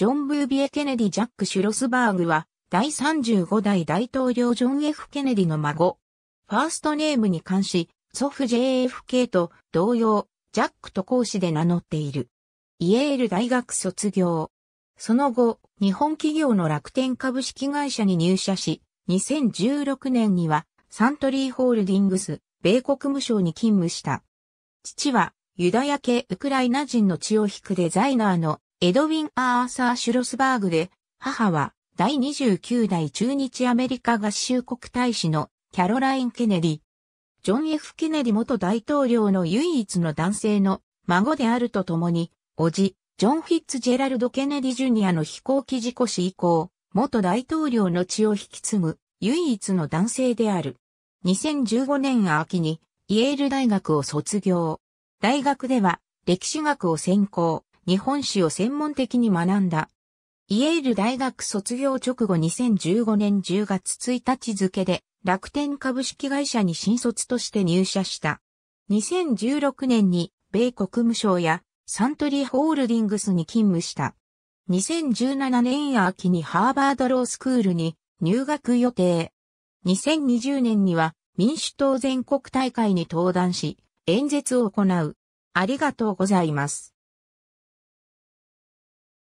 ジョン・ブービエ・ケネディ・ジャック・シュロスバーグは、第35代大統領ジョン・ F・ ケネディの孫。ファーストネームに関し、祖父 JFK と同様、ジャックと講師で名乗っている。イエール大学卒業。その後、日本企業の楽天株式会社に入社し、2016年にはサントリーホールディングス、米国務省に勤務した。父はユダヤ系ウクライナ人の血を引くデザイナーのエドウィン・アーサー・シュロスバーグで、母は第29代中日アメリカ合衆国大使のキャロライン・ケネディ。ジョン・ F・ ケネディ元大統領の唯一の男性の孫であるとともに、叔父、ジョン・フィッツ・ジェラルド・ケネディ・ジュニアの飛行機事故死以降、元大統領の血を引き継ぐ唯一の男性である。2015年秋にイエール大学を卒業。大学では歴史学を専攻。日本史を専門的に学んだ。イェール大学卒業直後2015年10月1日付で楽天株式会社に新卒として入社した。2016年に米国務省やサントリーホールディングスに勤務した。2017年秋にハーバードロースクールに入学予定。2020年には民主党全国大会に登壇し、演説を行う。ありがとうございます。